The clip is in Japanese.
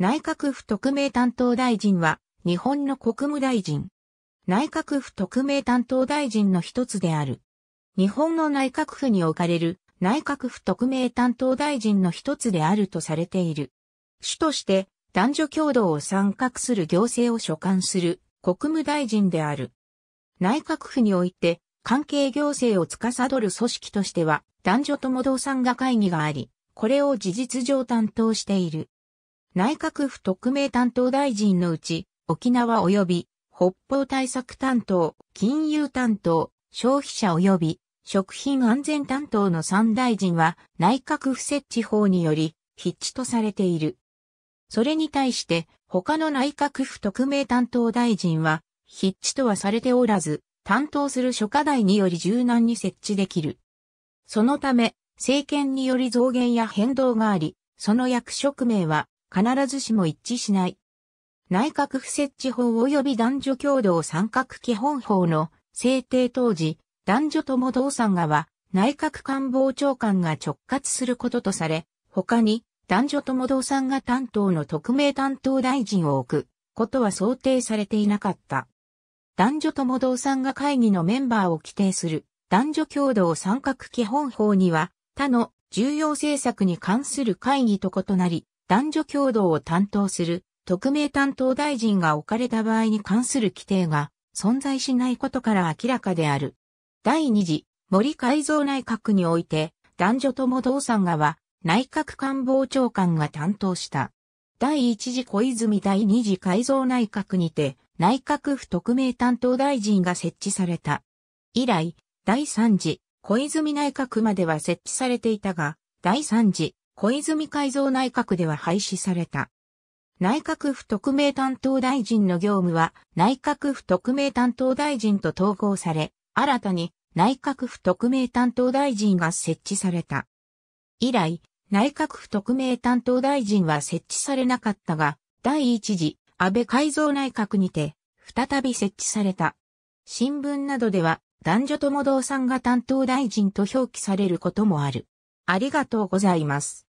内閣府特命担当大臣は、日本の国務大臣。内閣府特命担当大臣の一つである。日本の内閣府に置かれる内閣府特命担当大臣の一つであるとされている。主として男女共同を参画する行政を所管する国務大臣である。内閣府において関係行政を司る組織としては男女共同参画会議があり、これを事実上担当している。内閣府特命担当大臣のうち、沖縄及び北方対策担当、金融担当、消費者及び食品安全担当の3大臣は内閣府設置法により筆致とされている。それに対して他の内閣府特命担当大臣は筆致とはされておらず、担当する諸課題により柔軟に設置できる。そのため、政権により増減や変動があり、その役職名は必ずしも一致しない。内閣府設置法及び男女共同参画基本法の制定当時、男女共同参画は内閣官房長官が直轄することとされ、他に男女共同参画担当の特命担当大臣を置くことは想定されていなかった。男女共同参画会議のメンバーを規定する男女共同参画基本法には他の重要政策に関する会議と異なり、男女共同を担当する特命担当大臣が置かれた場合に関する規定が存在しないことから明らかである。第二次森改造内閣において男女とも同参側は内閣官房長官が担当した。第一次小泉第二次改造内閣にて内閣府特命担当大臣が設置された。以来、第三次小泉内閣までは設置されていたが、第三次小泉改造内閣では廃止された。内閣府特命担当大臣の業務は内閣府特命担当大臣と統合され、新たに内閣府特命担当大臣が設置された。以来、内閣府特命担当大臣は設置されなかったが、第一次安倍改造内閣にて再び設置された。新聞などでは男女とも同さんが担当大臣と表記されることもある。ありがとうございます。